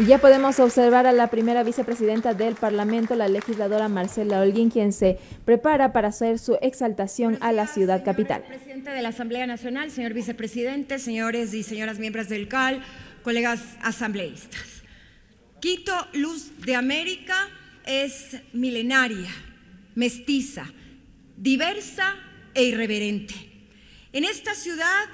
Y ya podemos observar a la primera vicepresidenta del Parlamento, la legisladora Marcela Holguín, quien se prepara para hacer su exaltación a la ciudad capital. Presidente de la Asamblea Nacional, señor vicepresidente, señores y señoras miembros del CAL, colegas asambleístas. Quito, luz de América, es milenaria, mestiza, diversa e irreverente. En esta ciudad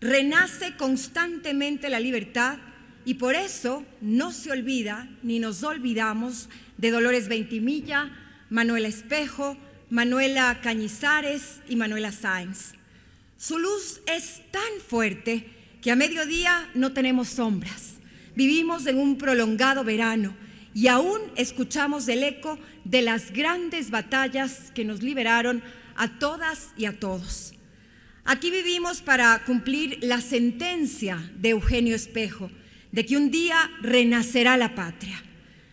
renace constantemente la libertad y por eso no se olvida ni nos olvidamos de Dolores Veintimilla, Manuela Espejo, Manuela Cañizares y Manuela Sáenz. Su luz es tan fuerte que a mediodía no tenemos sombras. Vivimos en un prolongado verano y aún escuchamos el eco de las grandes batallas que nos liberaron a todas y a todos. Aquí vivimos para cumplir la sentencia de Eugenio Espejo de que un día renacerá la patria.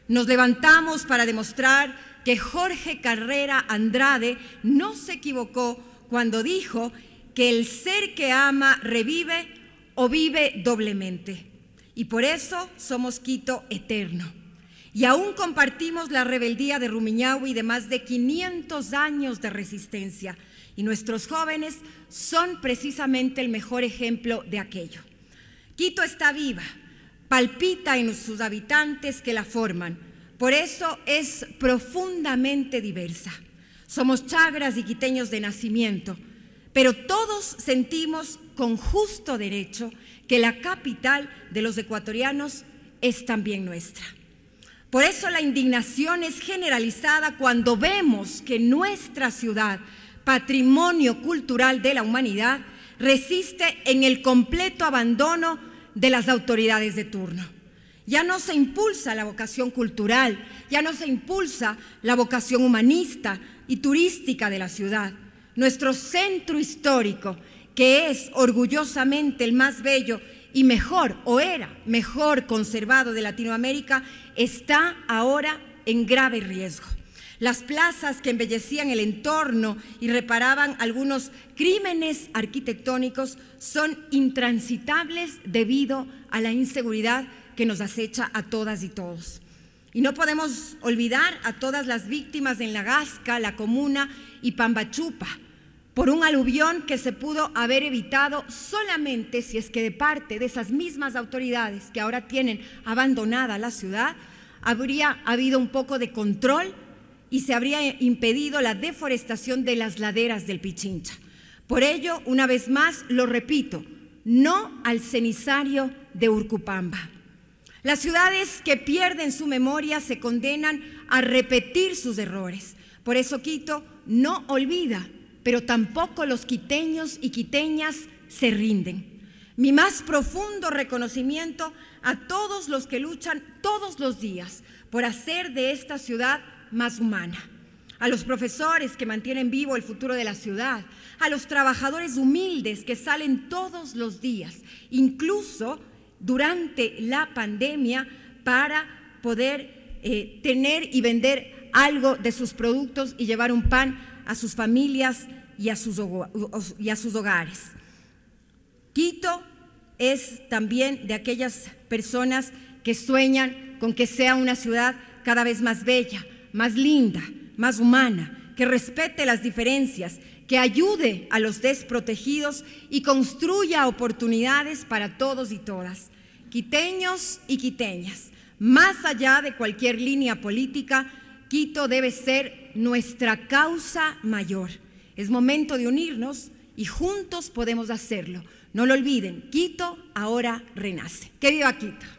Nos levantamos para demostrar que Jorge Carrera Andrade no se equivocó cuando dijo que el ser que ama revive o vive doblemente. Y por eso somos Quito eterno. Y aún compartimos la rebeldía de Rumiñahui de más de 500 años de resistencia. Y nuestros jóvenes son precisamente el mejor ejemplo de aquello. Quito está viva, palpita en sus habitantes que la forman. Por eso es profundamente diversa. Somos chagras y quiteños de nacimiento, pero todos sentimos con justo derecho que la capital de los ecuatorianos es también nuestra. Por eso la indignación es generalizada cuando vemos que nuestra ciudad, patrimonio cultural de la humanidad, resiste en el completo abandono de las autoridades de turno. Ya no se impulsa la vocación cultural, ya no se impulsa la vocación humanista y turística de la ciudad. Nuestro centro histórico, que es orgullosamente el más bello y mejor, o era mejor conservado de Latinoamérica, está ahora en grave riesgo las plazas que embellecían el entorno y reparaban algunos crímenes arquitectónicos son intransitables debido a la inseguridad que nos acecha a todas y todos. Y no podemos olvidar a todas las víctimas en La Gasca, La Comuna y Pambachupa por un aluvión que se pudo haber evitado solamente si es que de parte de esas mismas autoridades que ahora tienen abandonada la ciudad, habría habido un poco de control y se habría impedido la deforestación de las laderas del Pichincha. Por ello, una vez más, lo repito, no al cenizario de Urcupamba. Las ciudades que pierden su memoria se condenan a repetir sus errores. Por eso Quito no olvida, pero tampoco los quiteños y quiteñas se rinden. Mi más profundo reconocimiento a todos los que luchan todos los días por hacer de esta ciudad más humana, a los profesores que mantienen vivo el futuro de la ciudad, a los trabajadores humildes que salen todos los días, incluso durante la pandemia, para poder eh, tener y vender algo de sus productos y llevar un pan a sus familias y sus, y a sus hogares. Quito es también de aquellas personas que sueñan con que sea una ciudad cada vez más bella, más linda, más humana, que respete las diferencias, que ayude a los desprotegidos y construya oportunidades para todos y todas, quiteños y quiteñas. Más allá de cualquier línea política, Quito debe ser nuestra causa mayor. Es momento de unirnos y juntos podemos hacerlo. No lo olviden, Quito ahora renace. Que viva Quito.